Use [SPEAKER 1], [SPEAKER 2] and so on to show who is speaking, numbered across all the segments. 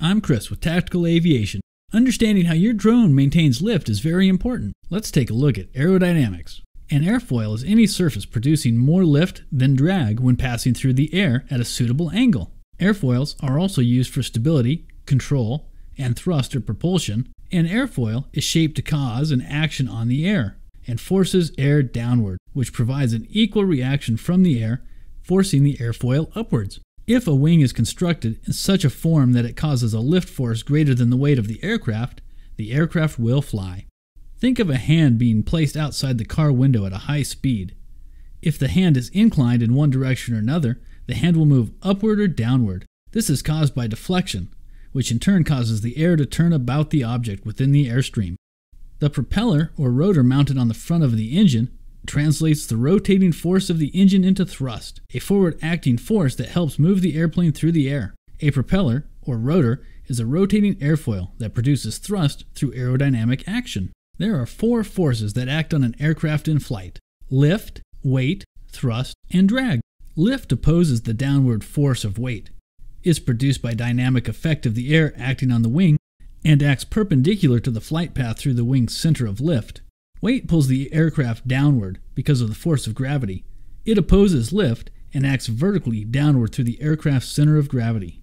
[SPEAKER 1] I'm Chris with Tactical Aviation. Understanding how your drone maintains lift is very important. Let's take a look at aerodynamics. An airfoil is any surface producing more lift than drag when passing through the air at a suitable angle. Airfoils are also used for stability, control, and thrust or propulsion. An airfoil is shaped to cause an action on the air and forces air downward, which provides an equal reaction from the air, forcing the airfoil upwards. If a wing is constructed in such a form that it causes a lift force greater than the weight of the aircraft, the aircraft will fly. Think of a hand being placed outside the car window at a high speed. If the hand is inclined in one direction or another, the hand will move upward or downward. This is caused by deflection, which in turn causes the air to turn about the object within the airstream. The propeller or rotor mounted on the front of the engine translates the rotating force of the engine into thrust, a forward acting force that helps move the airplane through the air. A propeller, or rotor, is a rotating airfoil that produces thrust through aerodynamic action. There are four forces that act on an aircraft in flight lift, weight, thrust, and drag. Lift opposes the downward force of weight, is produced by dynamic effect of the air acting on the wing, and acts perpendicular to the flight path through the wing's center of lift. Weight pulls the aircraft downward because of the force of gravity. It opposes lift and acts vertically downward through the aircraft's center of gravity.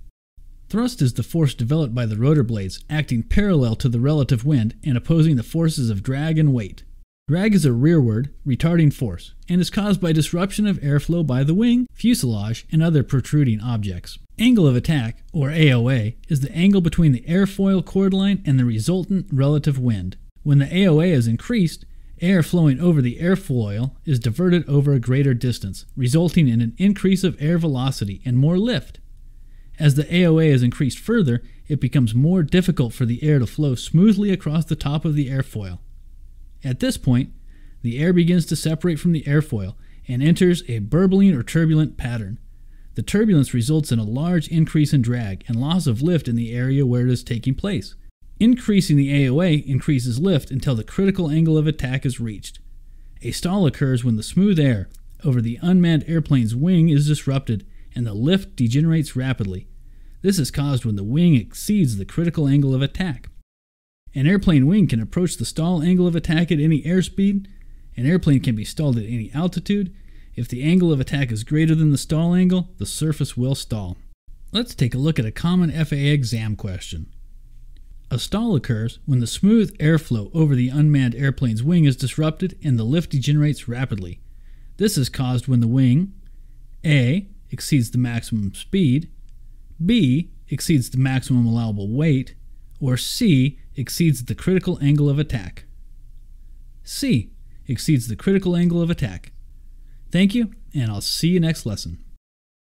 [SPEAKER 1] Thrust is the force developed by the rotor blades, acting parallel to the relative wind and opposing the forces of drag and weight. Drag is a rearward, retarding force, and is caused by disruption of airflow by the wing, fuselage, and other protruding objects. Angle of attack, or AOA, is the angle between the airfoil chord line and the resultant relative wind. When the AOA is increased, air flowing over the airfoil is diverted over a greater distance, resulting in an increase of air velocity and more lift. As the AOA is increased further, it becomes more difficult for the air to flow smoothly across the top of the airfoil. At this point, the air begins to separate from the airfoil and enters a burbling or turbulent pattern. The turbulence results in a large increase in drag and loss of lift in the area where it is taking place. Increasing the AOA increases lift until the critical angle of attack is reached. A stall occurs when the smooth air over the unmanned airplane's wing is disrupted and the lift degenerates rapidly. This is caused when the wing exceeds the critical angle of attack. An airplane wing can approach the stall angle of attack at any airspeed. An airplane can be stalled at any altitude. If the angle of attack is greater than the stall angle, the surface will stall. Let's take a look at a common FAA exam question. A stall occurs when the smooth airflow over the unmanned airplane's wing is disrupted and the lift degenerates rapidly. This is caused when the wing A exceeds the maximum speed, B exceeds the maximum allowable weight, or C exceeds the critical angle of attack. C exceeds the critical angle of attack. Thank you, and I'll see you next lesson.